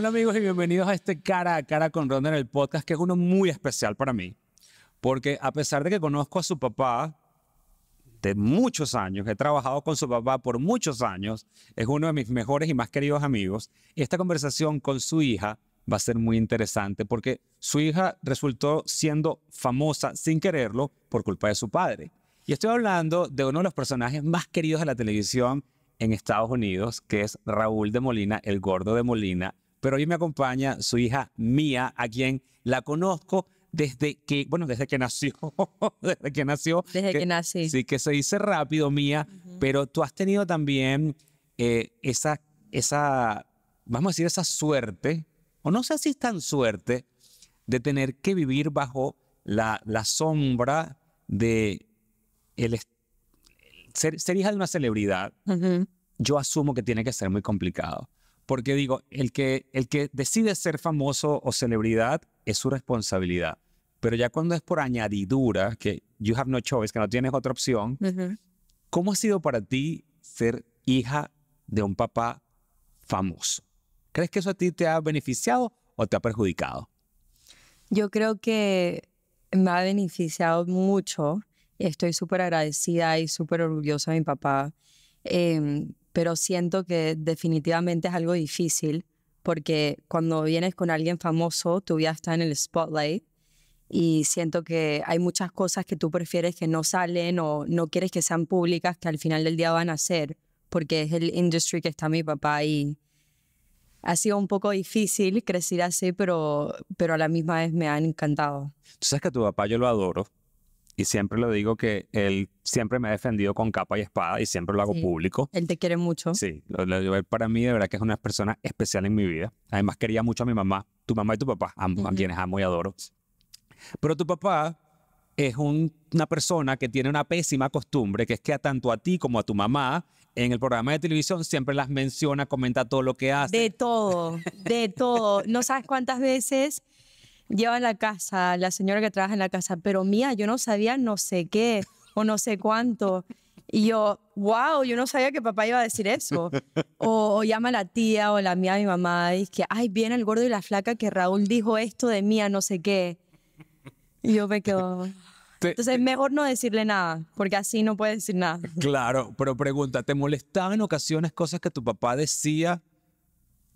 Hola amigos y bienvenidos a este cara a cara con Ronda en el podcast, que es uno muy especial para mí, porque a pesar de que conozco a su papá de muchos años, he trabajado con su papá por muchos años, es uno de mis mejores y más queridos amigos, esta conversación con su hija va a ser muy interesante porque su hija resultó siendo famosa sin quererlo por culpa de su padre. Y estoy hablando de uno de los personajes más queridos de la televisión en Estados Unidos, que es Raúl de Molina, el gordo de Molina, pero hoy me acompaña su hija Mía, a quien la conozco desde que, bueno, desde que nació, desde que nació. Desde que, nací. Sí, que se dice rápido, Mía, pero tú has tenido también eh, esa, esa, vamos a decir, esa suerte, o no sé si es tan suerte, de tener que vivir bajo la, la sombra de el, ser, hija de una celebridad. Yo asumo que tiene que ser muy complicado porque digo, el que, el que decide ser famoso o celebridad es su responsabilidad. Pero ya cuando es por añadidura, que you have no choice, que no tienes otra opción, ¿cómo ha sido para ti ser hija de un papá famoso? ¿Crees que eso a ti te ha beneficiado o te ha perjudicado? Yo creo que me ha beneficiado mucho. Estoy súper agradecida y súper orgullosa de mi papá. Em, pero siento que definitivamente es algo difícil porque cuando vienes con alguien famoso, tu vida está en el spotlight y siento que hay muchas cosas que tú prefieres que no salen o no quieres que sean públicas que al final del día van a ser porque es el industry que está mi papá y ha sido un poco difícil crecer así, pero, pero a la misma vez me han encantado. Tú sabes que a tu papá yo lo adoro y siempre lo digo que él siempre me ha defendido con capa y espada y siempre lo hago público. Él te quiere mucho. Sí, lo, lo, para mí de verdad que es una persona especial en mi vida. Además quería mucho a mi mamá, tu mamá y tu papá, ambos a quienes amo y adoro. Pero tu papá es una persona que tiene una pésima costumbre, que es que a tanto a ti como a tu mamá en el programa de televisión siempre las menciona, comenta todo lo que hace. De todo, de todo. No sabes cuántas veces lleva en la casa, la señora que trabaja en la casa, pero mía, yo no sabía no sé qué o no sé cuánto. Y yo, wow, yo no sabía que papá iba a decir eso. O, llama la tía o la mía, mi mamá, y es que, ay, viene el gordo y la flaca que Raúl dijo esto de mía, no sé qué. Y yo me quedo. Entonces es mejor no decirle nada, porque así no puede decir nada. Claro, pero pregunta, ¿te molestaban en ocasiones cosas que tu papá decía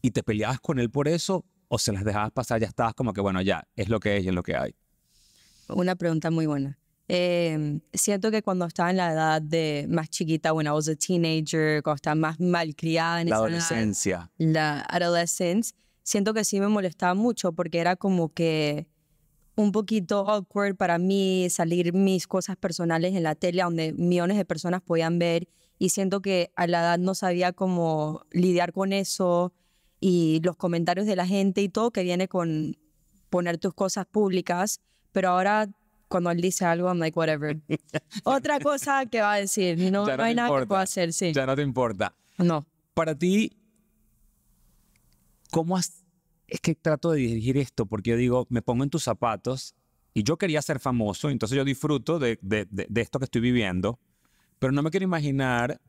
y te peleabas con él por eso? o se las dejabas pasar, ya estabas como que, bueno, ya, es lo que es y es lo que hay? Una pregunta muy buena. Em, siento que cuando estaba en la edad de más chiquita, bueno, I was a teenager, cuando estaba más malcriada en la adolescencia. la adolescencia, siento que sí me molestaba mucho porque era como que un poquito awkward para mí salir mis cosas personales en la tele donde millones de personas podían ver y siento que a la edad no sabía cómo lidiar con eso y los comentarios de la gente y todo que viene con poner tus cosas públicas, pero ahora cuando él dice algo, I'm like, whatever. Otra cosa que va a decir, no, hay nada que pueda hacer, sí. Ya no te importa. No. Para ti, ¿cómo has...? Es que trato de dirigir esto porque yo digo, me pongo en tus zapatos y yo quería ser famoso, entonces yo disfruto de, de, de esto que estoy viviendo, pero no me quiero imaginar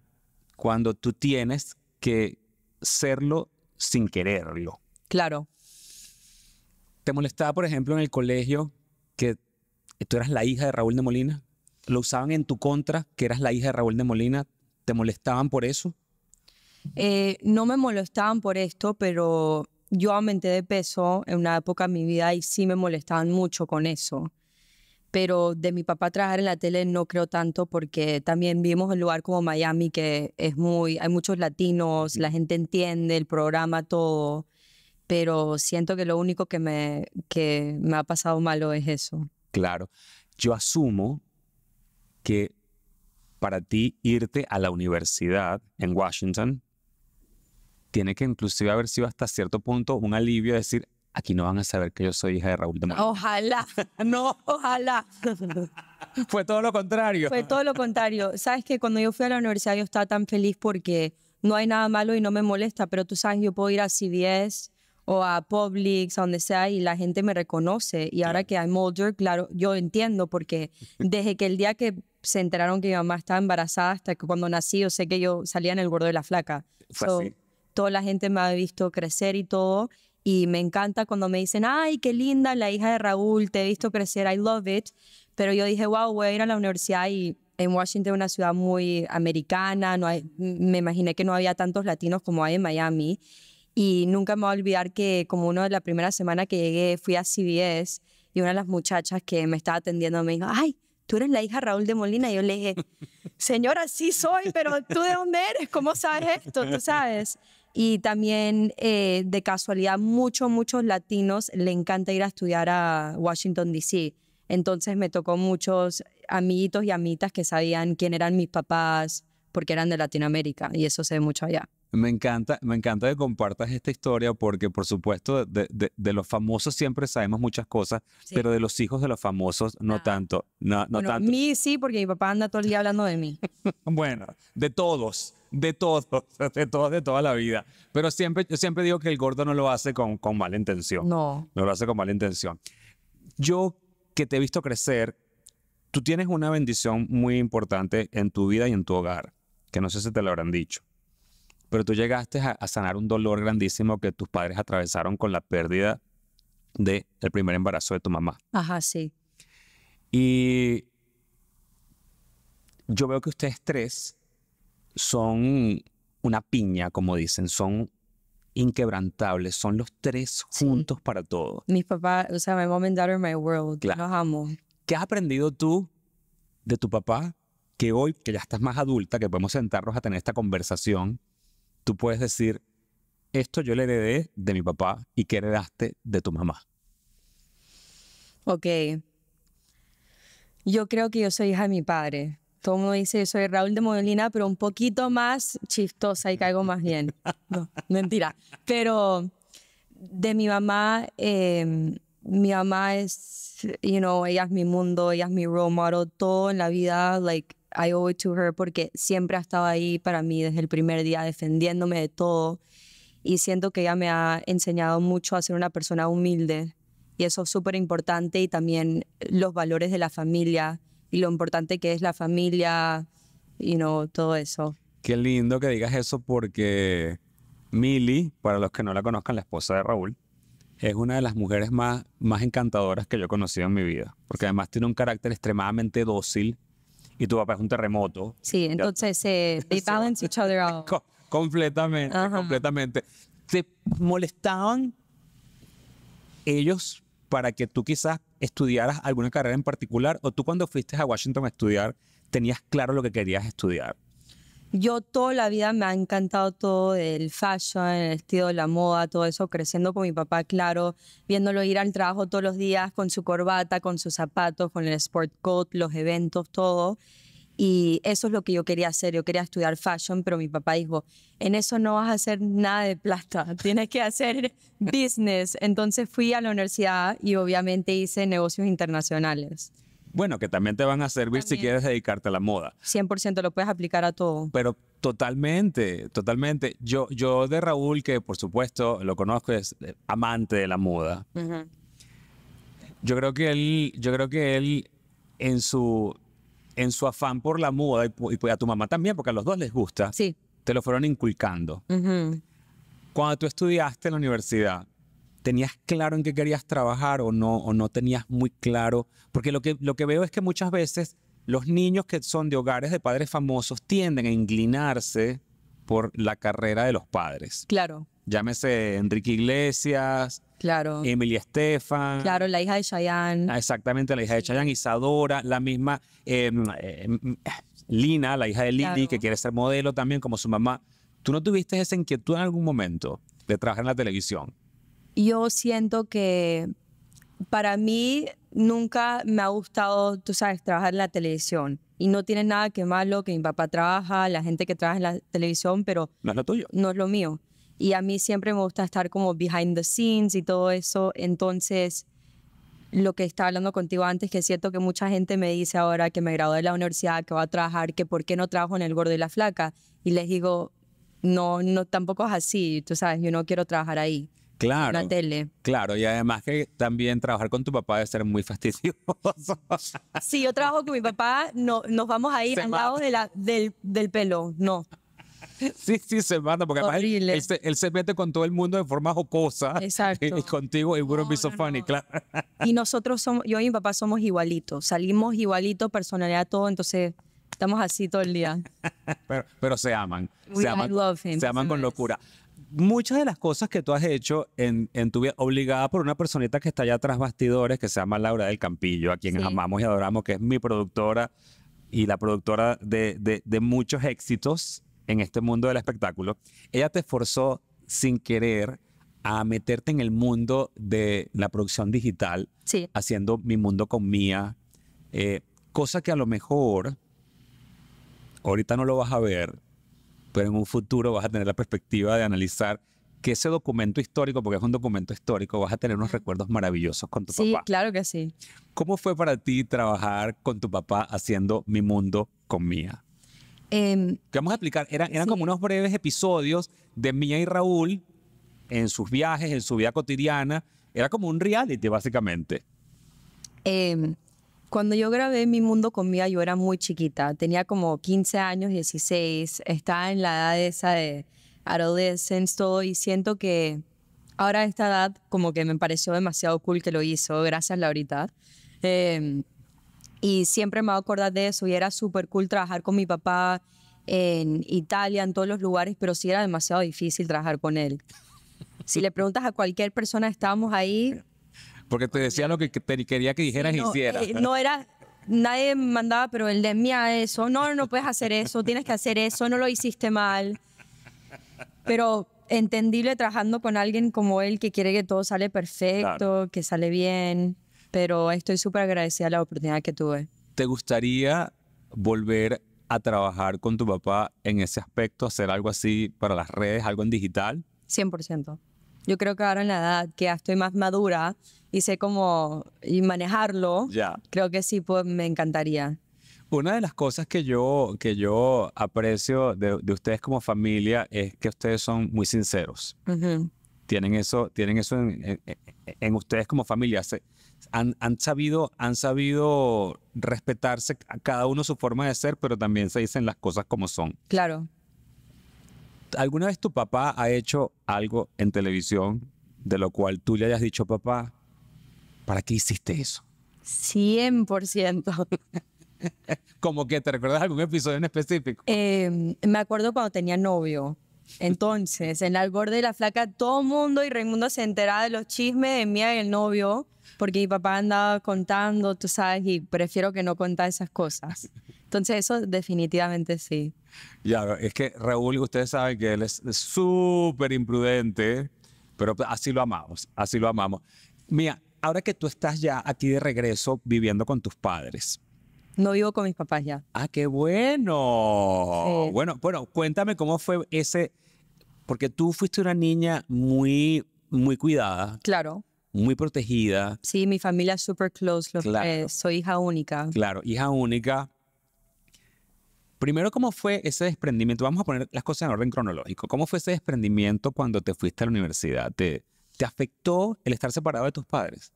cuando tú tienes que serlo sin quererlo. Claro. ¿Te molestaba, por ejemplo, en el colegio que tú eras la hija de Raúl de Molina? ¿Lo usaban en tu contra, que eras la hija de Raúl de Molina? ¿Te molestaban por eso? Eh, no me molestaban por esto, pero yo aumenté de peso en una época de mi vida y sí me molestaban mucho con eso pero de mi papá trabajar en la tele no creo tanto porque también vivimos en un lugar como Miami que es muy, hay muchos latinos, la gente entiende el programa, todo, pero siento que lo único que me, que me ha pasado malo es eso. Claro, yo asumo que para ti irte a la universidad en Washington tiene que inclusive haber sido hasta cierto punto un alivio decir, aquí no van a saber que yo soy hija de Raúl de Ojalá, no, ojalá. Fue todo lo contrario. Fue todo lo contrario. Sabes que cuando yo fui a la universidad yo estaba tan feliz porque no hay nada malo y no me molesta, pero tú sabes, yo puedo ir a CBS o a Publix, a donde sea, y la gente me reconoce. Y ahora que hay Mulder, claro, yo entiendo porque desde que el día que se enteraron que mi mamá estaba embarazada hasta que cuando nací, yo sé que yo salía en el gordo de la flaca. Fue Toda la gente me ha visto crecer y todo. Y me encanta cuando me dicen, ay, qué linda la hija de Raúl, te he visto crecer, I love it. Pero yo dije, wow, voy a ir a la universidad y en Washington, una ciudad muy americana, no mm, me imaginé que no había tantos latinos como hay en Miami. Y nunca me voy a olvidar que como una de las primeras semanas que llegué fui a CBS y una de las muchachas que me estaba atendiendo me dijo, ay, tú eres la hija Raúl de Molina. Y yo le dije, señora, sí soy, pero ¿tú de dónde eres? ¿Cómo sabes esto? ¿Tú sabes? Y también, eh, de casualidad, muchos, muchos latinos le encanta ir a estudiar a Washington, D.C. Entonces me tocó muchos amiguitos y amitas que sabían quién eran mis papás, porque eran de Latinoamérica y eso se ve mucho allá. Me encanta, me encanta que compartas esta historia porque, por supuesto, de, los famosos siempre sabemos muchas cosas, pero de los hijos de los famosos no tanto. No, no bueno, tanto. mí sí, porque mi papá anda todo el día hablando de mí. bueno, de todos, de todos, de todos, de toda la vida. Pero siempre, yo siempre digo que el gordo no lo hace con, con mala intención. No. No lo hace con mala intención. Yo que te he visto crecer, tú tienes una bendición muy importante en tu vida y en tu hogar que no sé si te lo habrán dicho, pero tú llegaste a, sanar un dolor grandísimo que tus padres atravesaron con la pérdida del el primer embarazo de tu mamá. Ajá, sí. Y yo veo que ustedes tres son una piña, como dicen, son inquebrantables, son los tres juntos para todo. Mis papás, o sea, my mom and mi my world, claro. los amo. ¿Qué has aprendido tú de tu papá que hoy, que ya estás más adulta, que podemos sentarnos a tener esta conversación, tú puedes decir, esto yo le heredé de mi papá y que heredaste de tu mamá? Ok. Yo creo que yo soy hija de mi padre. Todo mundo dice yo soy Raúl de Molina, pero un poquito más chistosa y caigo más bien. mentira. Pero de mi mamá, em, mi mamá es, you know, ella es mi mundo, ella es mi role model, todo en la vida, like, I owe it to her porque siempre ha estado ahí para mí desde el primer día defendiéndome de todo y siento que ella me ha enseñado mucho a ser una persona humilde y eso es súper importante y también los valores de la familia y lo importante que es la familia y you todo eso. Qué lindo que digas eso porque Milly para los que no la conozcan, la esposa de Raúl, es una de las mujeres más, más encantadoras que yo he conocido en mi vida, porque además tiene un carácter extremadamente dócil y tu papá es un terremoto. Sí, entonces eh, balance each other out. completamente, completamente. ¿Te molestaban ellos para que tú quizás estudiaras alguna carrera en particular o tú cuando fuiste a Washington a estudiar tenías claro lo que querías estudiar? Yo toda la vida me ha encantado todo el fashion, el estilo de la moda, todo eso, creciendo con mi papá, claro, viéndolo ir al trabajo todos los días con su corbata, con sus zapatos, con el sport coat, los eventos, todo. Y eso es lo que yo quería hacer, yo quería estudiar fashion, pero mi papá dijo, en eso no vas a hacer nada de plata, tienes que hacer business. Entonces fui a la universidad y obviamente hice negocios internacionales. Bueno, que también te van a servir si quieres dedicarte a la moda. 100% lo puedes aplicar a todo. Pero totalmente, totalmente. Yo, yo de Raúl, que por supuesto lo conozco, es eh, amante de la moda. Yo creo que él, yo creo que él en su, en su afán por la moda y, a tu mamá también, porque a los dos les gusta, sí. te lo fueron inculcando. Cuando tú estudiaste en la universidad, tenías claro en qué querías trabajar o no, o no tenías muy claro. Porque lo que, lo que veo es que muchas veces los niños que son de hogares de padres famosos tienden a inclinarse por la carrera de los padres. Claro. Llámese Enrique Iglesias, claro. Emily Estefan. Claro, la hija de Cheyenne. Ah, exactamente, la hija de Cheyenne, Isadora, la misma em, em, Lina, la hija de Lili, que quiere ser modelo también como su mamá. ¿Tú no tuviste esa inquietud en algún momento de trabajar en la televisión? yo siento que para mí nunca me ha gustado, tú sabes, trabajar en la televisión. Y no tiene nada que malo que mi papá trabaja, la gente que trabaja en la televisión, pero... No es lo tuyo. No es lo mío. Y a mí siempre me gusta estar como behind the scenes y todo eso. Entonces, lo que estaba hablando contigo antes, que es cierto que mucha gente me dice ahora que me gradué de la universidad, que voy a trabajar, que por qué no trabajo en el gordo y la flaca. Y les digo, no, no, tampoco es así, tú sabes, yo no quiero trabajar ahí. Claro. tele. Claro, y además que también trabajar con tu papá debe ser muy fastidioso. Sí, yo trabajo con mi papá, no, nos vamos a ir al lado del, pelo, no. Sí, sí, se manda, porque además él, se, mete con todo el mundo de forma jocosa. Exacto. Y, y contigo, it be so funny, claro. Y nosotros somos, yo y mi papá somos igualitos, salimos igualitos, personalidad, todo, entonces estamos así todo el día. pero, pero se aman, se aman con locura muchas de las cosas que tú has hecho en, tu vida, obligada por una personita que está allá tras bastidores, que se llama Laura del Campillo, a quien amamos y adoramos, que es mi productora y la productora de, muchos éxitos en este mundo del espectáculo, ella te forzó sin querer a meterte en el mundo de la producción digital, haciendo mi mundo con mía, eh, cosa que a lo mejor ahorita no lo vas a ver, pero en un futuro vas a tener la perspectiva de analizar que ese documento histórico, porque es un documento histórico, vas a tener unos recuerdos maravillosos con tu papá. Sí, claro que sí. ¿Cómo fue para ti trabajar con tu papá haciendo Mi Mundo con Mía? Eh, vamos a explicar, eran, eran como unos breves episodios de Mía y Raúl en sus viajes, en su vida cotidiana. Era como un reality, básicamente. Eh, cuando yo grabé Mi Mundo conmigo, yo era muy chiquita, tenía como 15 años, 16, estaba en la edad esa de adolescence, todo, y siento que ahora a esta edad como que me pareció demasiado cool que lo hizo, gracias Laurita. Em, y siempre me voy a acordar de eso y era súper cool trabajar con mi papá en Italia, en todos los lugares, pero sí era demasiado difícil trabajar con él. Si le preguntas a cualquier persona, estábamos ahí porque te decía lo que te quería que dijeras y no, hicieras. Eh, no era, nadie mandaba, pero él de eso, no, no puedes hacer eso, tienes que hacer eso, no lo hiciste mal. Pero entendible trabajando con alguien como él que quiere que todo sale perfecto, que sale bien, pero estoy súper agradecida a la oportunidad que tuve. ¿Te gustaría volver a trabajar con tu papá en ese aspecto, hacer algo así para las redes, algo en digital? 100% yo creo que ahora en la edad que estoy más madura y sé cómo manejarlo, ya. creo que sí, pues me encantaría. Una de las cosas que yo, que yo aprecio de, de ustedes como familia es que ustedes son muy sinceros. Tienen eso, tienen eso en, en, ustedes como familia. han, han, sabido, han sabido respetarse a cada uno su forma de ser, pero también se dicen las cosas como son. Claro. ¿Alguna vez tu papá ha hecho algo en televisión de lo cual tú le hayas dicho, papá, ¿para qué hiciste eso? 100%. ¿Cómo que te recuerdas algún episodio en específico? Em, me acuerdo cuando tenía novio. Entonces, en el albor de la flaca, todo mundo y Raimundo se enteraba de los chismes de mía y el novio porque mi papá andaba contando, tú sabes, y prefiero que no contar esas cosas. Entonces eso definitivamente sí. Ya, es que Raúl, ustedes saben que él es súper imprudente, pero así lo amamos, así lo amamos. Mía, ahora que tú estás ya aquí de regreso viviendo con tus padres. No vivo con mis papás ya. Ah, qué bueno. Bueno, bueno, cuéntame cómo fue ese, porque tú fuiste una niña muy, muy cuidada. Claro muy protegida. Sí, mi familia es súper close, eh, soy hija única. Claro, hija única. Primero, ¿cómo fue ese desprendimiento? Vamos a poner las cosas en orden cronológico. ¿Cómo fue ese desprendimiento cuando te fuiste a la universidad? ¿Te, te afectó el estar separado de tus padres?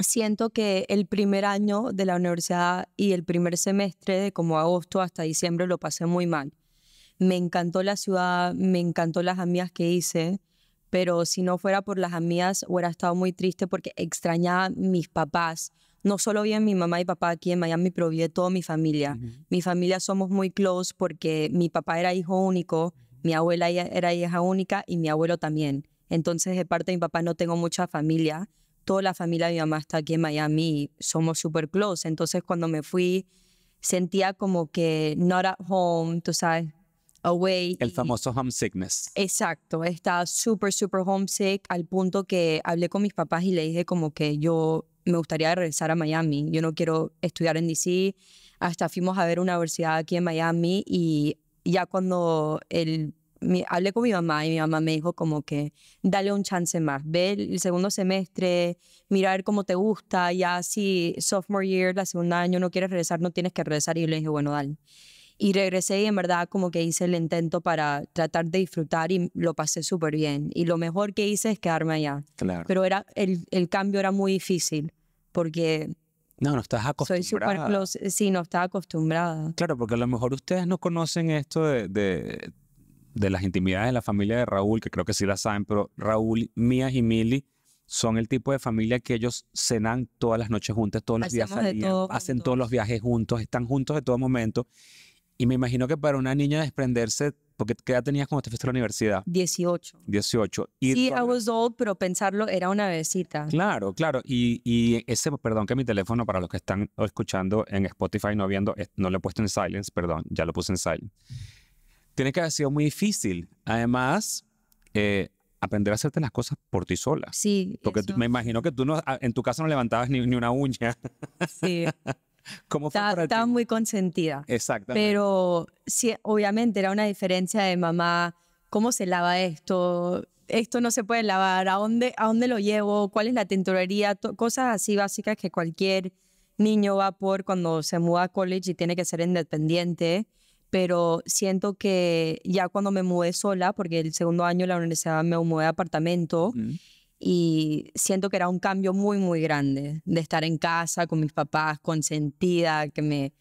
Siento que el primer año de la universidad y el primer semestre, de como agosto hasta diciembre, lo pasé muy mal. Me encantó la ciudad, me encantó las amigas que hice, pero si no fuera por las amigas hubiera estado muy triste porque extrañaba mis papás. No solo a mi mamá y papá aquí en Miami, pero vi a toda mi familia. Mi familia somos muy close porque mi papá era hijo único, mi abuela era hija única y mi abuelo también. Entonces, de parte de mi papá no tengo mucha familia. Toda la familia de mi mamá está aquí en Miami somos súper close. Entonces, cuando me fui, sentía como que not at home, tú sabes, el famoso homesickness. Exacto, estaba súper, súper homesick al punto que hablé con mis papás y le dije como que yo me gustaría regresar a Miami, yo no quiero estudiar en DC, hasta fuimos a ver una universidad aquí en Miami y ya cuando el hablé con mi mamá y mi mamá me dijo como que dale un chance más, ve el, segundo semestre, mira a ver cómo te gusta, ya si sophomore year, la segunda año no quieres regresar, no tienes que regresar y yo le dije, bueno, dale. Y regresé y en verdad como que hice el intento para tratar de disfrutar y lo pasé súper bien. Y lo mejor que hice es quedarme allá. Claro. Pero era, el, el cambio era muy difícil porque no, no estás acostumbrada. Soy eh, sí, no estás acostumbrada. Claro, porque a lo mejor ustedes no conocen esto de, de, las intimidades de la familia de Raúl, que creo que sí la saben, pero Raúl, Mías y Mili son el tipo de familia que ellos cenan todas las noches juntas, todos los días hacen todos los viajes juntos, están juntos de todo momento. Y me imagino que para una niña desprenderse, porque ¿qué edad tenías cuando te fuiste a la universidad? 18. 18. Y sí, I was old, pero pensarlo era una besita. Claro, claro. Y, ese, perdón que mi teléfono, para los que están escuchando en Spotify, no viendo, no lo he puesto en silence, perdón, ya lo puse en silence. Tiene que haber sido muy difícil. Además, eh, aprender a hacerte las cosas por ti sola. Sí. Porque me imagino que tú no, ah, en tu casa no levantabas ni, ni una uña. Sí. ¿Cómo estaba muy consentida. Exactamente. Pero sí, obviamente era una diferencia de mamá, ¿cómo se lava esto? Esto no se puede lavar, ¿a dónde, a dónde lo llevo? ¿Cuál es la tintorería? cosas así básicas que cualquier niño va por cuando se muda a college y tiene que ser independiente. Pero siento que ya cuando me mudé sola, porque el segundo año la universidad me mudé de apartamento, mm y siento que era un cambio muy, muy grande de estar en casa con mis papás, consentida, que me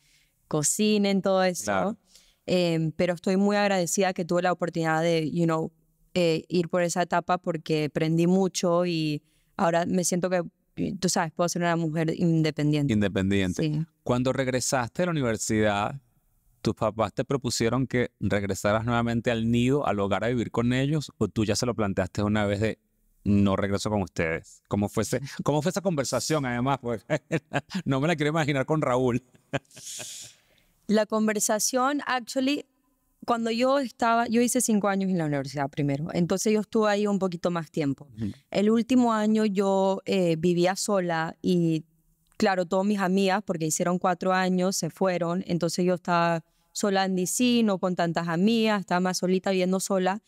cocinen, todo eso. Em, pero estoy muy agradecida que tuve la oportunidad de, you know, eh, ir por esa etapa porque aprendí mucho y ahora me siento que, tú sabes, puedo ser una mujer independiente. Independiente. Cuando regresaste a la universidad, ¿tus papás te propusieron que regresaras nuevamente al nido, al hogar a vivir con ellos? ¿O tú ya se lo planteaste una vez de no regreso con ustedes. ¿Cómo fue, esa conversación además? Pues. no me la quiero imaginar con Raúl. la conversación, actually, cuando yo estaba, yo hice cinco años en la universidad primero, entonces yo estuve ahí un poquito más tiempo. El último año yo eh, vivía sola y claro, todas mis amigas, porque hicieron cuatro años, se fueron, entonces yo estaba sola en DC, no con tantas amigas, estaba más solita viviendo sola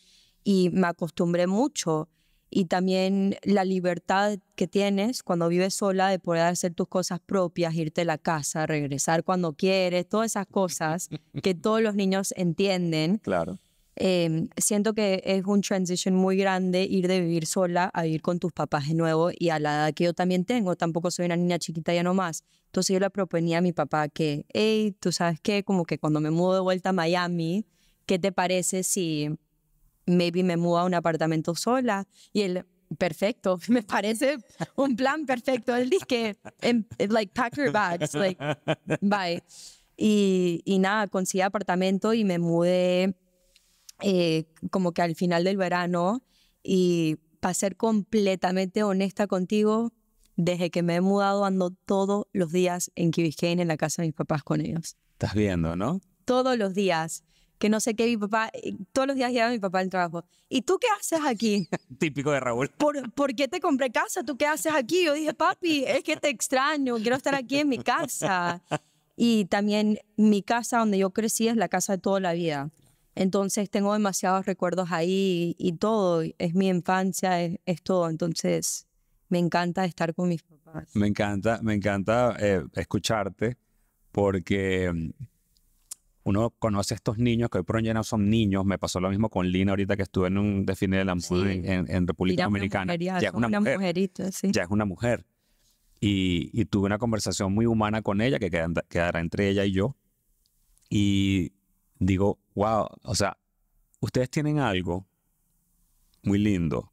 y me acostumbré mucho y también la libertad que tienes cuando vives sola de poder hacer tus cosas propias, irte a la casa, regresar cuando quieres, todas esas cosas que todos los niños entienden. Claro. Em, siento que es un transition muy grande ir de vivir sola a vivir con tus papás de nuevo y a la edad que yo también tengo, tampoco soy una niña chiquita ya nomás. Entonces yo le proponía a mi papá que, hey, tú sabes qué, como que cuando me mudo de vuelta a Miami, ¿qué te parece si maybe me mudo a un apartamento sola. Y él, perfecto, me parece un plan perfecto. Él dice que, em, like, pack your bags, like, bye. Y, y nada, conseguí apartamento y me mudé eh, como que al final del verano. Y para ser completamente honesta contigo, desde que me he mudado ando todos los días en Kibiscayne, en la casa de mis papás con ellos. Estás viendo, ¿no? Todos los días que no sé qué, mi papá, eh, todos los días llevaba mi papá al trabajo. ¿Y tú qué haces aquí? Típico de Raúl. ¿Por, ¿Por, qué te compré casa? ¿Tú qué haces aquí? Yo dije, papi, es que te extraño, quiero estar aquí en mi casa. Y también mi casa donde yo crecí es la casa de toda la vida. Entonces tengo demasiados recuerdos ahí y todo, es mi infancia, es, todo. Entonces me encanta estar con mis papás. Me encanta, me encanta eh, escucharte porque mm, uno conoce a estos niños que hoy por hoy ya no son niños. Me pasó lo mismo con Lina ahorita que estuve en un desfile de la en, República Dominicana. Ya, es una, mujer, mujerita, sí. ya es una mujer. Y, tuve una conversación muy humana con ella que quedará entre ella y yo. Y digo, wow, o sea, ustedes tienen algo muy lindo,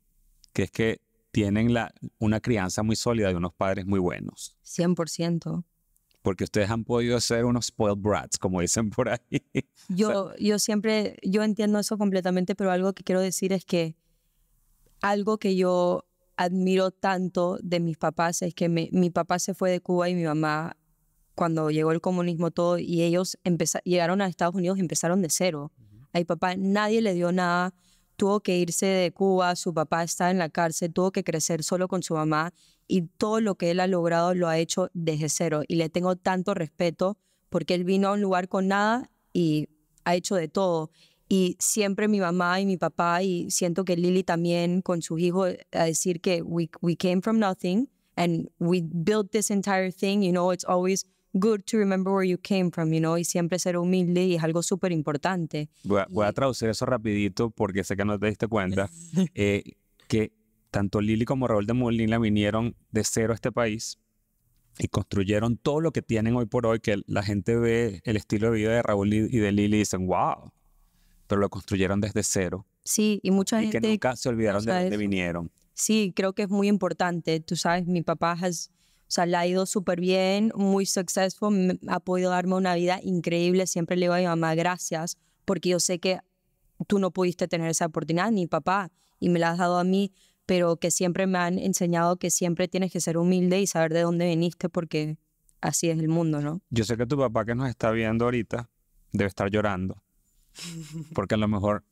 que es que tienen la, una crianza muy sólida de unos padres muy buenos. 100% porque ustedes han podido ser unos spoiled brats, como dicen por ahí. Yo, yo siempre, yo entiendo eso completamente, pero algo que quiero decir es que algo que yo admiro tanto de mis papás es que mi papá se fue de Cuba y mi mamá cuando llegó el comunismo todo y ellos llegaron a Estados Unidos y empezaron de cero. A mi papá nadie le dio nada, tuvo que irse de Cuba, su papá está en la cárcel, tuvo que crecer solo con su mamá y todo lo que él ha logrado lo ha hecho desde cero y le tengo tanto respeto porque él vino a un lugar con nada y ha hecho de todo. Y siempre mi mamá y mi papá, y siento que Lily también con sus hijos, a decir que we, came from nothing and we built this entire thing, you know, it's always good to remember where you came from, you know, y siempre ser humilde y es algo súper importante. Voy, a traducir eso rapidito porque sé que no te diste cuenta, eh, que tanto Lili como Raúl de Molina vinieron de cero a este país y construyeron todo lo que tienen hoy por hoy, que la gente ve el estilo de vida de Raúl y de Lili y dicen, wow, pero lo construyeron desde cero. Sí, y mucha y que nunca se olvidaron de dónde vinieron. Sí, creo que es muy importante. Tú sabes, mi papá ha ido súper bien, muy successful, ha podido darme una vida increíble. Siempre le digo a mi mamá, gracias, porque yo sé que tú no pudiste tener esa oportunidad, ni papá, y me la has dado a mí pero que siempre me han enseñado que siempre tienes que ser humilde y saber de dónde viniste porque así es el mundo, ¿no? Yo sé que tu papá que nos está viendo ahorita debe estar llorando, porque a lo mejor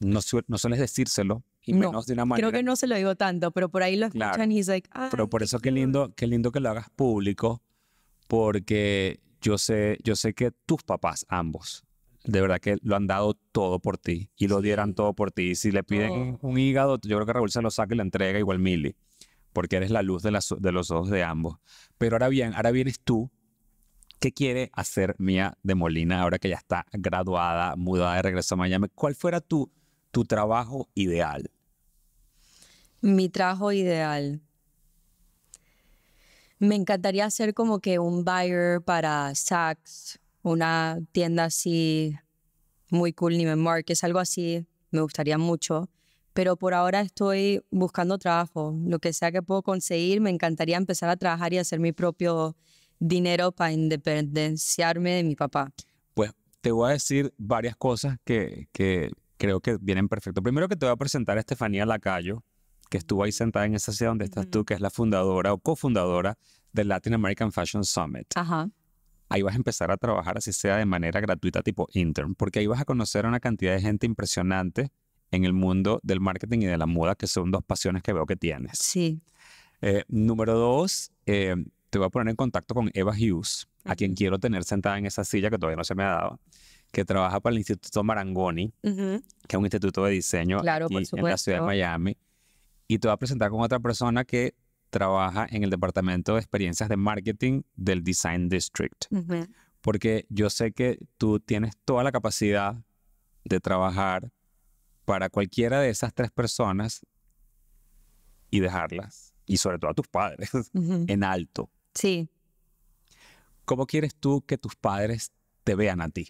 no, no sueles decírselo, y menos de una manera. Creo que no se lo digo tanto, pero por ahí lo escuchan y es like, ah, Pero por eso qué lindo, qué lindo que lo hagas público, porque yo sé, yo sé que tus papás, ambos, de verdad que lo han dado todo por ti y lo dieran todo por ti. Si le piden un, hígado, yo creo que Raúl se lo saca y le entrega igual Mili, porque eres la luz de, los ojos de ambos. Pero ahora bien, ahora vienes tú. ¿Qué quiere hacer Mía de Molina ahora que ya está graduada, mudada de regreso a Miami? ¿Cuál fuera tu, tu trabajo ideal? Mi trabajo ideal. Me encantaría ser como que un buyer para Saks, una tienda así muy cool, Neiman es algo así, me gustaría mucho. Pero por ahora estoy buscando trabajo, lo que sea que puedo conseguir, me encantaría empezar a trabajar y hacer mi propio dinero para independenciarme de mi papá. Pues te voy a decir varias cosas que, creo que vienen perfecto. Primero que te voy a presentar a Estefanía Lacayo, que estuvo ahí sentada en esa ciudad donde estás tú, que es la fundadora o cofundadora del Latin American Fashion Summit. Ajá ahí vas a empezar a trabajar, así sea de manera gratuita, tipo intern, porque ahí vas a conocer a una cantidad de gente impresionante en el mundo del marketing y de la moda, que son dos pasiones que veo que tienes. Sí. Eh, número dos, eh, te voy a poner en contacto con Eva Hughes, a quien quiero tener sentada en esa silla que todavía no se me ha dado, que trabaja para el Instituto Marangoni, que es un instituto de diseño en la ciudad de Miami. Y te voy a presentar con otra persona que trabaja en el departamento de experiencias de marketing del Design District. Porque yo sé que tú tienes toda la capacidad de trabajar para cualquiera de esas tres personas y dejarlas, y sobre todo a tus padres, en alto. Sí. ¿Cómo quieres tú que tus padres te vean a ti?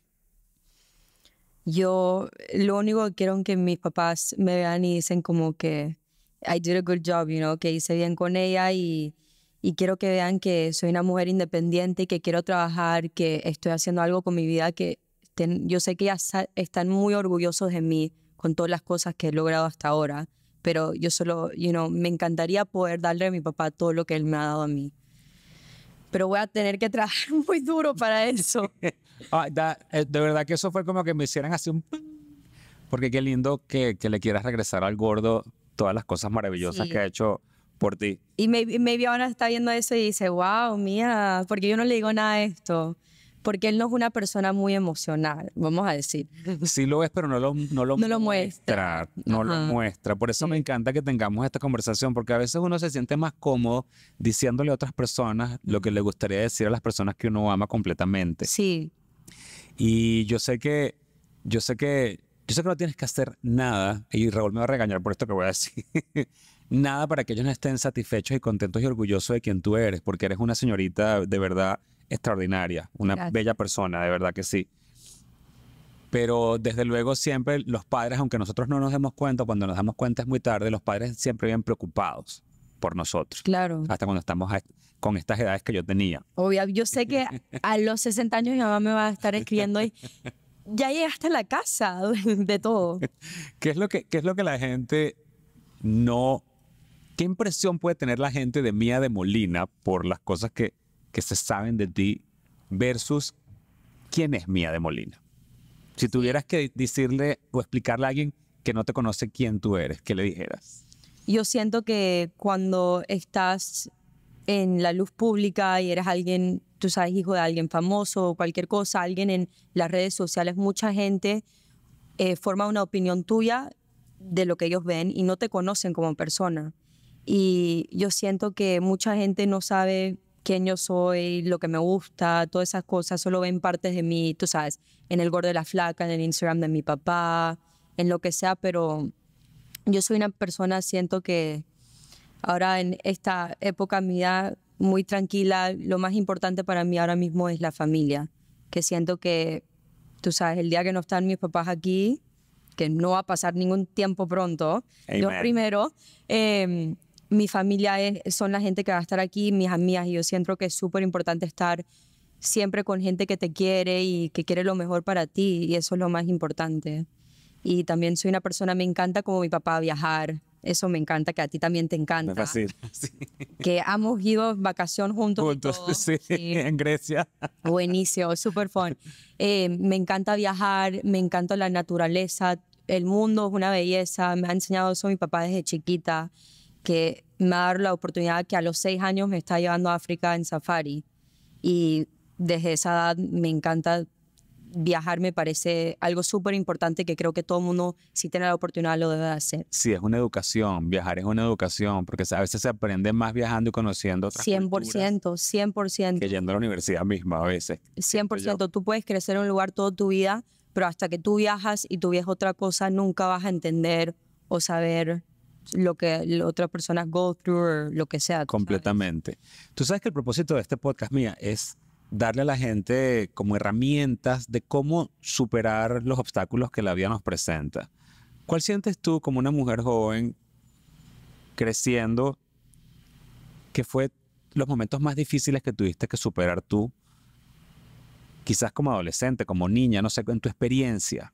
Yo lo único que quiero es que mis papás me vean y dicen como que I did a good job, you know, que hice bien con ella y, y quiero que vean que soy una mujer independiente y que quiero trabajar, que estoy haciendo algo con mi vida, que yo sé que ya están muy orgullosos de mí con todas las cosas que he logrado hasta ahora, pero yo solo, you know, me encantaría poder darle a mi papá todo lo que él me ha dado a mí. Pero voy a tener que trabajar muy duro para eso. Ah, eh, de verdad que eso fue como que me hicieran así un... Porque qué lindo que, que le quieras regresar al gordo todas las cosas maravillosas que ha hecho por ti. Y maybe, ahora está viendo eso y dice, wow, mía, porque yo no le digo nada a esto. Porque él no es una persona muy emocional, vamos a decir. Sí lo es, pero no lo, no lo, lo muestra. No lo muestra. Por eso me encanta que tengamos esta conversación, porque a veces uno se siente más cómodo diciéndole a otras personas lo que le gustaría decir a las personas que uno ama completamente. Sí. Y yo sé que, yo sé que yo sé que no tienes que hacer nada, y Raúl a regañar por esto que voy a decir, nada para que ellos no estén satisfechos y contentos y orgullosos de quien tú eres, porque eres una señorita de verdad extraordinaria, una bella persona, de verdad que sí. Pero desde luego siempre los padres, aunque nosotros no nos demos cuenta, cuando nos damos cuenta es muy tarde, los padres siempre vienen preocupados por nosotros. Claro. Hasta cuando estamos con estas edades que yo tenía. Obvio, yo sé que a los 60 años mi mamá me va a estar escribiendo y ya llegaste a la casa de todo. ¿Qué es lo que, es lo que la gente no... ¿Qué impresión puede tener la gente de Mía de Molina por las cosas que, que se saben de ti versus quién es Mía de Molina? Si tuvieras que decirle o explicarle a alguien que no te conoce quién tú eres, ¿qué le dijeras? Yo siento que cuando estás en la luz pública y eres alguien tú sabes, hijo de alguien famoso o cualquier cosa, alguien en las redes sociales, mucha gente eh, forma una opinión tuya de lo que ellos ven y no te conocen como persona. Y yo siento que mucha gente no sabe quién yo soy, lo que me gusta, todas esas cosas, solo ven partes de mí, tú sabes, en el gordo de la flaca, en el Instagram de mi papá, en lo que sea, pero yo soy una persona, siento que Ahora en esta época mi edad muy tranquila, lo más importante para mí ahora mismo es la familia, que siento que, tú sabes, el día que no están mis papás aquí, que no va a pasar ningún tiempo pronto, yo primero, em, mi familia es, son la gente que va a estar aquí, mis amigas, y yo siento que es súper importante estar siempre con gente que te quiere y que quiere lo mejor para ti, y eso es lo más importante. Y también soy una persona, me encanta como mi papá viajar, eso me encanta, que a ti también te encanta. Que hemos ido en vacación juntos. Juntos, en Grecia. Buenísimo, súper fun. Eh, me encanta viajar, me encanta la naturaleza, el mundo es una belleza. Me ha enseñado eso mi papá desde chiquita, que me ha dado la oportunidad que a los seis años me está llevando a África en safari. Y desde esa edad me encanta viajar me parece algo súper importante que creo que todo mundo, si tiene la oportunidad, lo debe hacer. Sí, es una educación, viajar es una educación, porque a veces se aprende más viajando y conociendo otras 100%, 100%. Que yendo a la universidad misma a veces. 100%, tú puedes crecer en un lugar toda tu vida, pero hasta que tú viajas y tú ves otra cosa, nunca vas a entender o saber lo que otras personas go through, lo que sea. Completamente. Tú sabes que el propósito de este podcast mía es darle a la gente como herramientas de cómo superar los obstáculos que la vida nos presenta. ¿Cuál sientes tú como una mujer joven creciendo que fue los momentos más difíciles que tuviste que superar tú? Quizás como adolescente, como niña, no sé, en tu experiencia.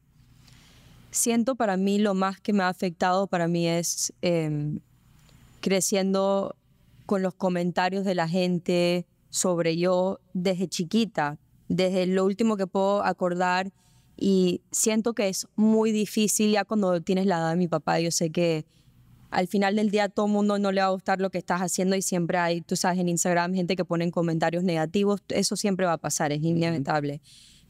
Siento para mí lo más que me ha afectado para mí es em, creciendo con los comentarios de la gente, sobre yo desde chiquita, desde lo último que puedo acordar y siento que es muy difícil ya cuando tienes la edad de mi papá, yo sé que al final del día todo el mundo no le va a gustar lo que estás haciendo y siempre hay, tú sabes, en Instagram gente que pone comentarios negativos, eso siempre va a pasar, es inevitable.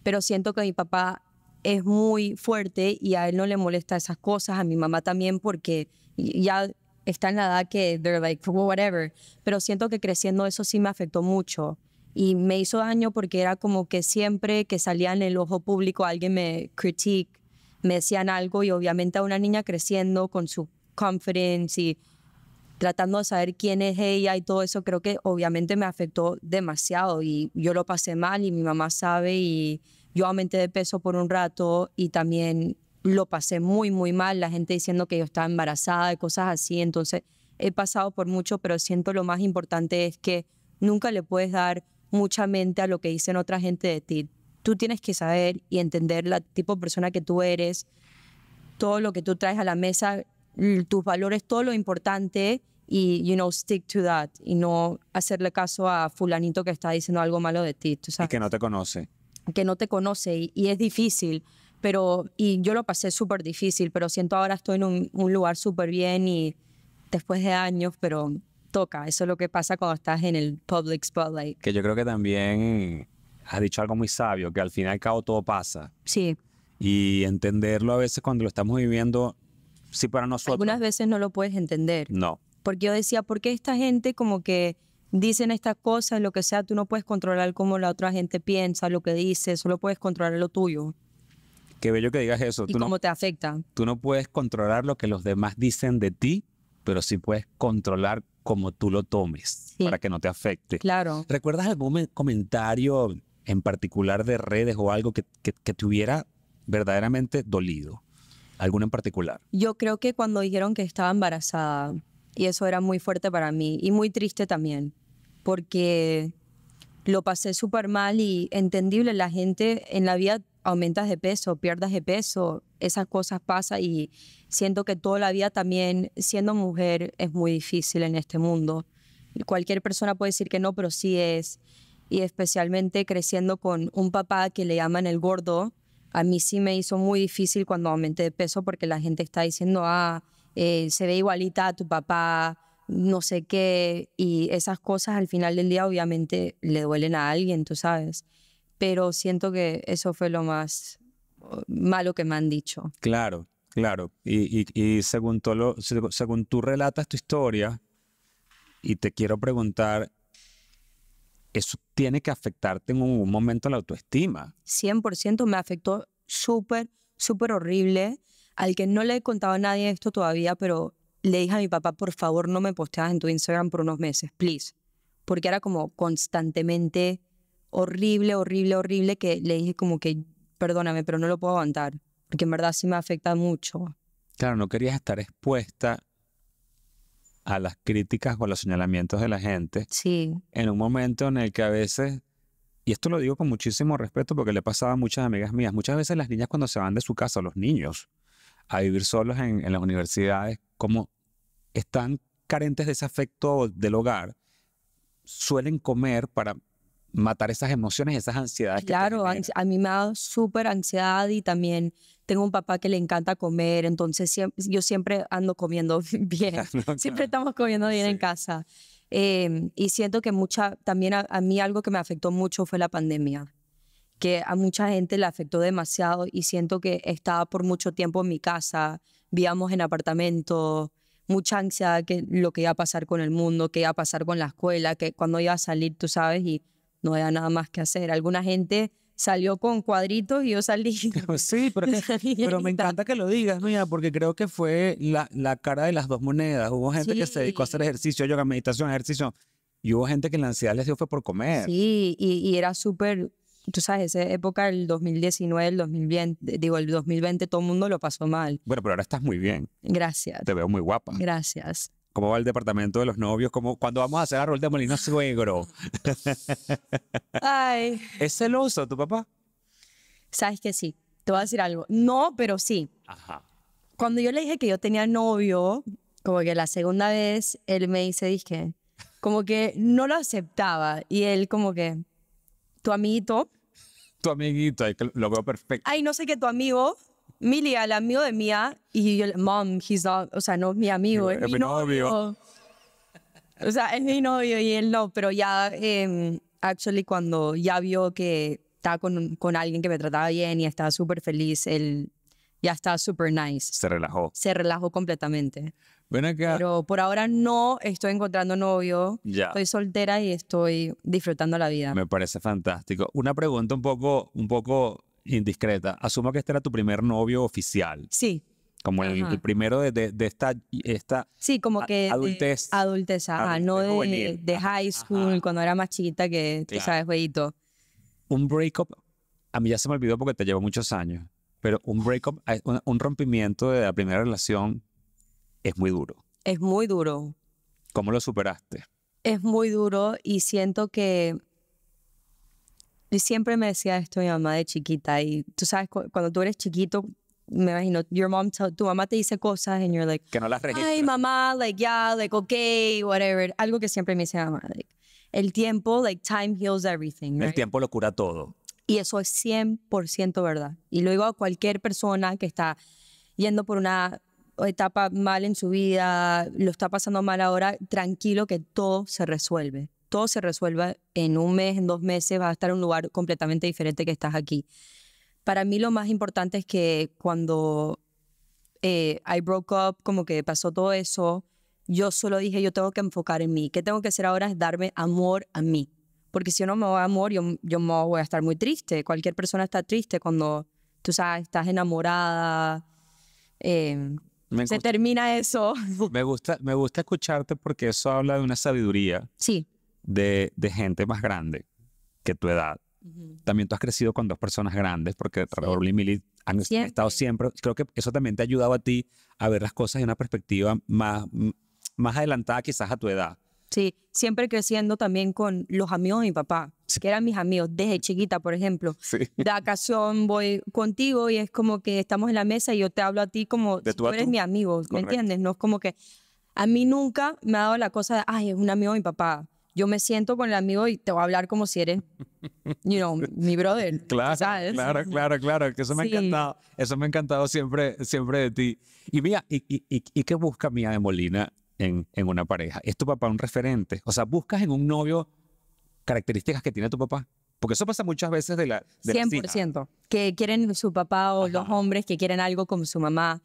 Pero siento que mi papá es muy fuerte y a él no le molesta esas cosas, a mi mamá también, porque ya está en la edad que they're like, whatever. Pero siento que creciendo eso sí me afectó mucho. Y me hizo daño porque era como que siempre que salía en el ojo público alguien me critique, me decían algo y obviamente a una niña creciendo con su confidence y tratando de saber quién es ella y todo eso, creo que obviamente me afectó demasiado y yo lo pasé mal y mi mamá sabe y yo aumenté de peso por un rato y también lo pasé muy, muy mal, la gente diciendo que yo estaba embarazada y cosas así, entonces he pasado por mucho, pero siento lo más importante es que nunca le puedes dar mucha mente a lo que dicen otra gente de ti. Tú tienes que saber y entender la tipo de persona que tú eres, todo lo que tú traes a la mesa, tus valores, todo lo importante y, you know, stick to that y no hacerle caso a fulanito que está diciendo algo malo de ti. ¿tú Y que no te conoce. Que no te conoce y es difícil pero y yo lo pasé súper difícil, pero siento ahora estoy en un, lugar súper bien y después de años, pero toca, eso es lo que pasa cuando estás en el public spotlight. Que yo creo que también has dicho algo muy sabio, que al fin y al cabo todo pasa. Sí. Y entenderlo a veces cuando lo estamos viviendo, sí para nosotros. Algunas veces no lo puedes entender. No. Porque yo decía, ¿por qué esta gente como que dicen estas cosas, lo que sea, tú no puedes controlar cómo la otra gente piensa, lo que dice, solo puedes controlar lo tuyo? Qué bello que digas eso. ¿Y cómo te afecta? Tú no puedes controlar lo que los demás dicen de ti, pero sí puedes controlar cómo tú lo tomes para que no te afecte. Claro. ¿Recuerdas algún comentario en particular de redes o algo que, que, te hubiera verdaderamente dolido? ¿Alguno en particular? Yo creo que cuando dijeron que estaba embarazada, y eso era muy fuerte para mí y muy triste también, porque lo pasé súper mal y entendible, la gente en la vida aumentas de peso, pierdas de peso, esas cosas pasan y siento que toda la vida también siendo mujer es muy difícil en este mundo. Cualquier persona puede decir que no, pero sí es. Y especialmente creciendo con un papá que le llaman el gordo, a mí sí me hizo muy difícil cuando aumenté de peso porque la gente está diciendo, ah, eh, se ve igualita a tu papá, no sé qué. Y esas cosas al final del día obviamente le duelen a alguien, tú sabes pero siento que eso fue lo más oh, malo que me han dicho. Claro, claro. Y, según, según tú relatas tu historia, y te quiero preguntar, eso tiene que afectarte en un momento la autoestima. 100% me afectó súper, súper horrible. Al que no le he contado a nadie esto todavía, pero le dije a mi papá, por favor, no me posteas en tu Instagram por unos meses, please. Porque era como constantemente horrible, horrible, horrible que le dije como que, perdóname, pero no lo puedo aguantar, porque en verdad sí me afecta mucho. Claro, no querías estar expuesta a las críticas o a los señalamientos de la gente. Sí. En un momento en el que a veces, y esto lo digo con muchísimo respeto porque le pasaba a muchas amigas mías, muchas veces las niñas cuando se van de su casa, los niños, a vivir solos en, en las universidades, como están carentes de ese afecto del hogar, suelen comer para matar esas emociones, esas ansiedades. Claro, a mí me dado súper ansiedad y también tengo un papá que le encanta comer, entonces yo siempre ando comiendo bien, siempre estamos comiendo bien en casa. Em, y siento que mucha, también a, mí algo que me afectó mucho fue la pandemia, que a mucha gente le afectó demasiado y siento que estaba por mucho tiempo en mi casa, vivíamos en apartamento, mucha ansiedad que lo que iba a pasar con el mundo, que iba a pasar con la escuela, que cuando iba a salir, tú sabes, y no había nada más que hacer. Alguna gente salió con cuadritos y yo salí. Sí, pero, pero me encanta que lo digas, mía porque creo que fue la, cara de las dos monedas. Hubo gente que se dedicó a hacer ejercicio, yoga, meditación, ejercicio. Y hubo gente que la ansiedad les dio fue por comer. Sí, y, era súper, tú sabes, esa época el 2019, el 2020, digo, el 2020 todo el mundo lo pasó mal. Bueno, pero ahora estás muy bien. Gracias. Te veo muy guapa. Gracias. ¿Cómo va el departamento de los novios? ¿Cómo, cuando vamos a hacer a Rol de Molina suegro? Ay. ¿Es celoso tu papá? Sabes que sí. Te voy a decir algo. No, pero sí. Ajá. Cuando yo le dije que yo tenía novio, como que la segunda vez, él me dice, dije, como que no lo aceptaba. Y él como que, tu amiguito. Tu amiguito, lo veo perfecto. Ay, no sé qué, tu amigo. Milly, el amigo de Mía, y yo, mom, he's o sea, no mi amigo, es, mi novio. O sea, es mi novio y él no, pero ya, em, actually, cuando ya vio que estaba con, con alguien que me trataba bien y estaba súper feliz, él ya está súper nice. Se relajó. Se relajó completamente. Pero por ahora no estoy encontrando novio. Ya. Estoy soltera y estoy disfrutando la vida. Me parece fantástico. Una pregunta un poco, un poco indiscreta, asumo que este era tu primer novio oficial. Sí. Como el, primero de, esta, esta... Sí, como que... Eh, adultez. adultez, no de, high school, cuando era más chiquita que, tú sabes, jueguito. Un breakup, a mí ya se me olvidó porque te llevó muchos años, pero un breakup, un rompimiento de la primera relación es muy duro. Es muy duro. ¿Cómo lo superaste? Es muy duro y siento que siempre me decía esto mi mamá de chiquita y tú sabes, cuando tú eres chiquito, me imagino, your mom tu mamá te dice cosas and you're like, que no las registras. Ay, mamá, like, yeah, like, okay, whatever. Algo que siempre me dice mamá, like, el tiempo, like, time heals everything. El tiempo lo cura todo. Y eso es 100% verdad. Y lo digo a cualquier persona que está yendo por una etapa mal en su vida, lo está pasando mal ahora, tranquilo que todo se resuelve todo se resuelva en un mes, en dos meses, vas a estar en un lugar completamente diferente que estás aquí. Para mí lo más importante es que cuando eh, I broke up, como que pasó todo eso, yo solo dije, yo tengo que enfocar en mí. ¿Qué tengo que hacer ahora? Es darme amor a mí. Porque si yo no me voy a amor, yo, yo me voy a estar muy triste. Cualquier persona está triste cuando, tú sabes, estás enamorada. Em, se termina eso. Me gusta, me gusta escucharte porque eso habla de una sabiduría. Sí de, gente más grande que tu edad. También tú has crecido con dos personas grandes, porque sí. y Mili han estado siempre. Creo que eso también te ha ayudado a ti a ver las cosas de una perspectiva más, más adelantada, quizás a tu edad. Sí, siempre creciendo también con los amigos de mi papá, que eran mis amigos desde chiquita, por ejemplo. Sí. De ocasión voy contigo y es como que estamos en la mesa y yo te hablo a ti como tú, eres mi amigo, ¿me entiendes? No es como que a mí nunca me ha dado la cosa de, ay, es un amigo de mi papá yo me siento con el amigo y te voy a hablar como si eres, you know, mi brother. Claro, ¿sabes? claro, claro, claro, que eso me ha encantado, eso me ha encantado siempre, siempre de ti. Y mira, ¿y, y, qué busca Mía de Molina en, en, una pareja? ¿Es tu papá un referente? O sea, ¿buscas en un novio características que tiene tu papá? Porque eso pasa muchas veces de la... De 100%. que quieren su papá o los hombres que quieren algo como su mamá.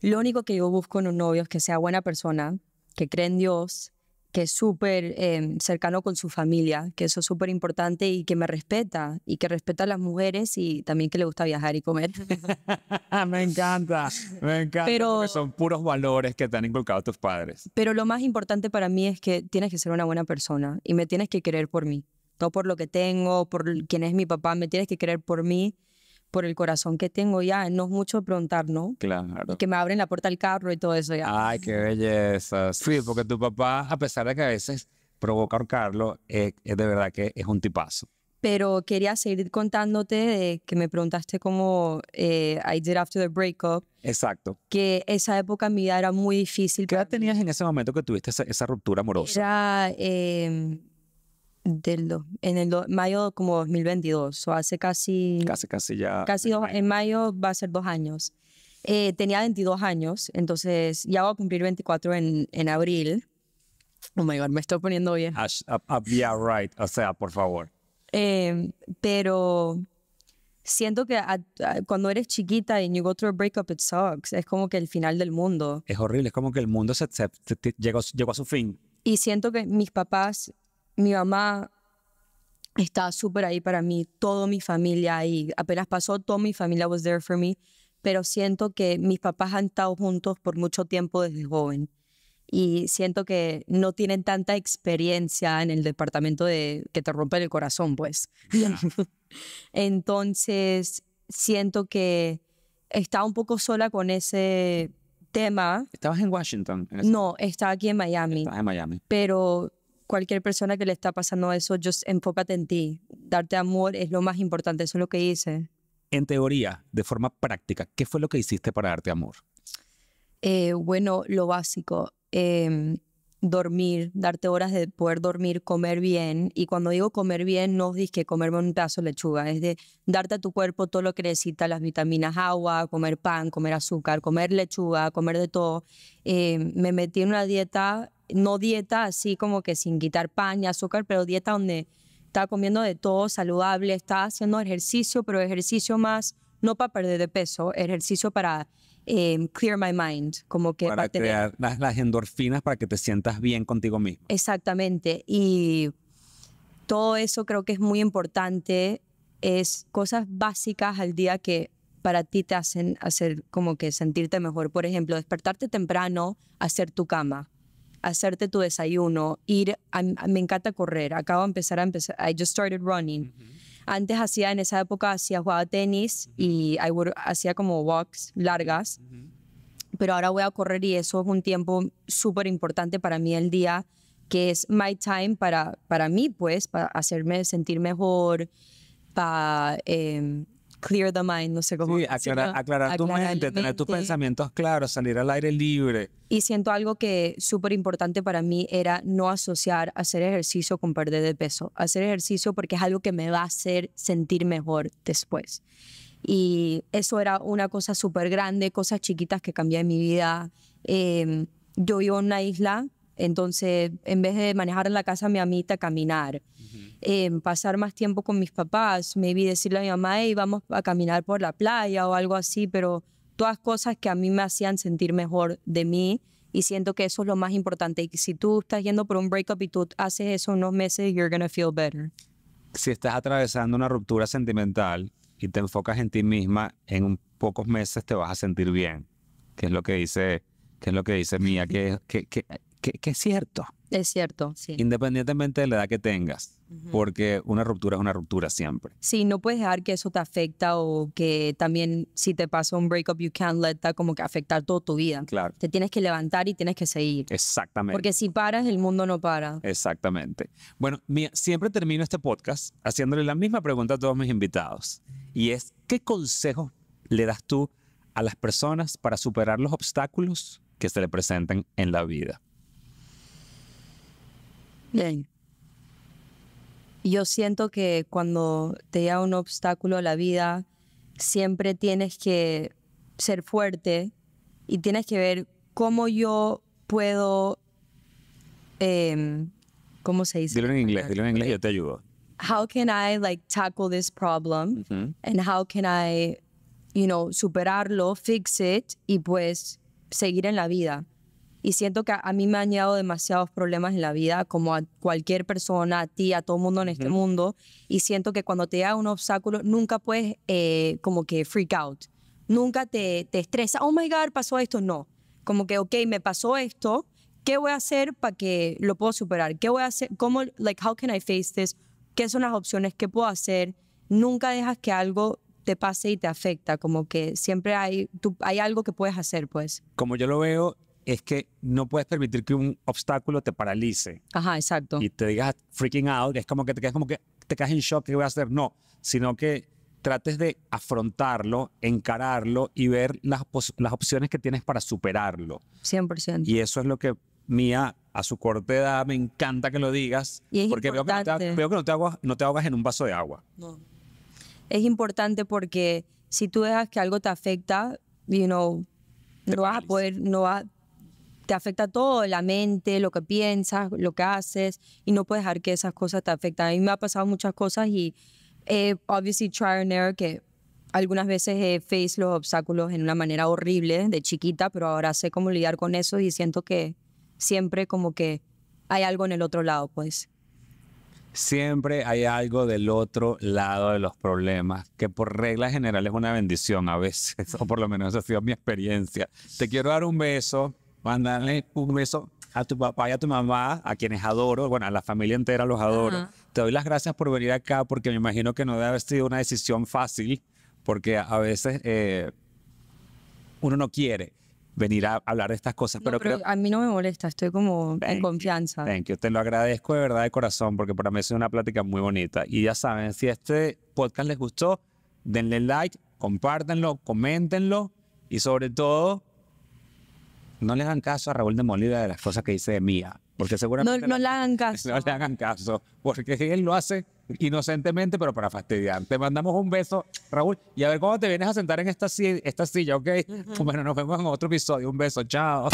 Lo único que yo busco en un novio es que sea buena persona, que cree en Dios, que es súper em, cercano con su familia, que eso es súper importante y que me respeta, y que respeta a las mujeres y también que le gusta viajar y comer. me encanta, me encanta. Pero, son puros valores que te han inculcado tus padres. Pero lo más importante para mí es que tienes que ser una buena persona y me tienes que querer por mí, no por lo que tengo, por quién es mi papá, me tienes que querer por mí por el corazón que tengo ya, no es mucho preguntar, ¿no? Claro. que me abren la puerta del carro y todo eso ya. Ay, qué belleza. Sí, porque tu papá, a pesar de que a veces provoca ahorcarlo, es, eh, es de verdad que es un tipazo. Pero quería seguir contándote de que me preguntaste cómo eh, I did after the breakup. Exacto. Que esa época en mi vida era muy difícil. ¿Qué edad tenías en ese momento que tuviste esa, ruptura amorosa? ya eh, em, del en el mayo como 2022, o hace casi... Casi, casi ya... Casi en mayo va a ser dos años. Eh, tenía 22 años, entonces ya voy a cumplir 24 en, abril. Oh my God, me estoy poniendo bien. Ash, uh, right. O sea, por favor. Eh, pero siento que cuando eres chiquita y you go through a breakup, it sucks. Es como que el final del mundo. Es horrible, es como que el mundo se, llegó a su fin. Y siento que mis papás mi mamá estaba súper ahí para mí, toda mi familia ahí. Apenas pasó, toda mi familia was there for me. Pero siento que mis papás han estado juntos por mucho tiempo desde joven. Y siento que no tienen tanta experiencia en el departamento de que te rompe el corazón, pues. Entonces, siento que estaba un poco sola con ese tema. ¿Estabas en Washington? No, estaba aquí en Miami. Estaba en Miami. Pero cualquier persona que le está pasando eso, just enfócate en ti. Darte amor es lo más importante, eso es lo que hice. En teoría, de forma práctica, ¿qué fue lo que hiciste para darte amor? Eh, bueno, lo básico, em, dormir, darte horas de poder dormir, comer bien. Y cuando digo comer bien, no es que comerme un pedazo de lechuga, es de darte a tu cuerpo todo lo que necesita, las vitaminas, agua, comer pan, comer azúcar, comer lechuga, comer de todo. Em, me metí en una dieta no dieta así como que sin quitar pan y azúcar, pero dieta donde está comiendo de todo saludable, está haciendo ejercicio, pero ejercicio más, no para perder de peso, ejercicio para em, clear my mind, como que para, crear Las, las endorfinas para que te sientas bien contigo mismo. Exactamente, y todo eso creo que es muy importante, es cosas básicas al día que para ti te hacen hacer como que sentirte mejor. Por ejemplo, despertarte temprano, hacer tu cama hacerte tu desayuno, ir, me encanta correr, acabo de empezar a empezar, I just started running. Antes hacía, en esa época hacía, jugaba tenis y I would, hacía como walks largas, pero ahora voy a correr y eso es un tiempo súper importante para mí el día, que es my time para, para mí, pues, para hacerme sentir mejor, para... Em, clear the mind, no sé cómo. aclarar, tu mente, tener tus pensamientos claros, salir al aire libre. Y siento algo que súper importante para mí era no asociar hacer ejercicio con perder de peso. Hacer ejercicio porque es algo que me va a hacer sentir mejor después. Y eso era una cosa súper grande, cosas chiquitas que cambié en mi vida. Em, yo vivo en una isla entonces, en vez de manejar en la casa, mi amita caminar. Em, pasar más tiempo con mis papás, maybe decirle a mi mamá, hey, vamos a caminar por la playa o algo así, pero todas cosas que a mí me hacían sentir mejor de mí y siento que eso es lo más importante. Y si tú estás yendo por un breakup y tú haces eso unos meses, you're to feel better. Si estás atravesando una ruptura sentimental y te enfocas en ti misma, en pocos meses te vas a sentir bien, que es lo que dice, que es lo que dice Mía, que, que, que que, es cierto. Es cierto, sí. Independientemente de la edad que tengas, porque una ruptura es una ruptura siempre. Sí, no puedes dejar que eso te afecta o que también si te pasa un breakup, you can't let that como que afectar toda tu vida. Claro. Te tienes que levantar y tienes que seguir. Exactamente. Porque si paras, el mundo no para. Exactamente. Bueno, siempre termino este podcast haciéndole la misma pregunta a todos mis invitados. Y es, ¿qué consejo le das tú a las personas para superar los obstáculos que se le presentan en la vida? Yo siento que cuando te llega un obstáculo a la vida, siempre tienes que ser fuerte y tienes que ver cómo yo puedo, em, ¿cómo se dice? Dilo en inglés, dilo en inglés, yo te ayudo. How can I like tackle this problem and how can I, you know, superarlo, fix it y pues seguir en la vida. Y siento que a, mí me ha añadido demasiados problemas en la vida, como a cualquier persona, a ti, a todo mundo en este mundo. Y siento que cuando te da un obstáculo, nunca puedes eh, como que freak out. Nunca te, te estresa, oh my God, pasó esto. No. Como que, ok, me pasó esto. ¿Qué voy a hacer para que lo puedo superar? ¿Qué voy a hacer? ¿Cómo, like, how can I face this? ¿Qué son las opciones? ¿Qué puedo hacer? Nunca dejas que algo te pase y te afecta, como que siempre hay, hay algo que puedes hacer, pues. Como yo lo veo, es que no puedes permitir que un obstáculo te paralice. Ajá, exacto. Y te digas freaking out, es como que te quedas como que te quedas en shock, ¿qué voy a hacer? No, sino que trates de afrontarlo, encararlo y ver las, las opciones que tienes para superarlo. 100%. Y eso es lo que Mía, a su corta edad, me encanta que lo digas, y porque veo que, no te, veo que, no te, ahogas, en un vaso de agua. No. Es importante porque si tú dejas que algo te afecta, you know, no vas a poder, no vas, te afecta todo, la mente, lo que piensas, lo que haces, y no puedes dejar que esas cosas te afecten. A mí me ha pasado muchas cosas y, eh, obviously, try and que algunas veces he face los obstáculos en una manera horrible de chiquita, pero ahora sé cómo lidiar con eso y siento que siempre como que hay algo en el otro lado, pues. Siempre hay algo del otro lado de los problemas, que por regla general es una bendición a veces, o por lo menos esa ha sido mi experiencia. Te quiero dar un beso, mandarle un beso a tu papá y a tu mamá, a quienes adoro, bueno, a la familia entera los adoro. Te doy las gracias por venir acá porque me imagino que no debe haber sido una decisión fácil, porque a veces eh, uno no quiere venir a hablar de estas cosas. pero, a mí no me molesta, estoy como en confianza. Thank you. Te lo agradezco de verdad de corazón porque para mí es una plática muy bonita. Y ya saben, si este podcast les gustó, denle like, compártanlo, coméntenlo y sobre todo no le hagan caso a Raúl de Molina de las cosas que dice de Mía, porque seguramente... No, le hagan caso. No le hagan caso, porque él lo hace inocentemente, pero para fastidiar. Te mandamos un beso, Raúl, y a ver cómo te vienes a sentar en esta, esta silla, ¿ok? Bueno, nos vemos en otro episodio. Un beso, chao.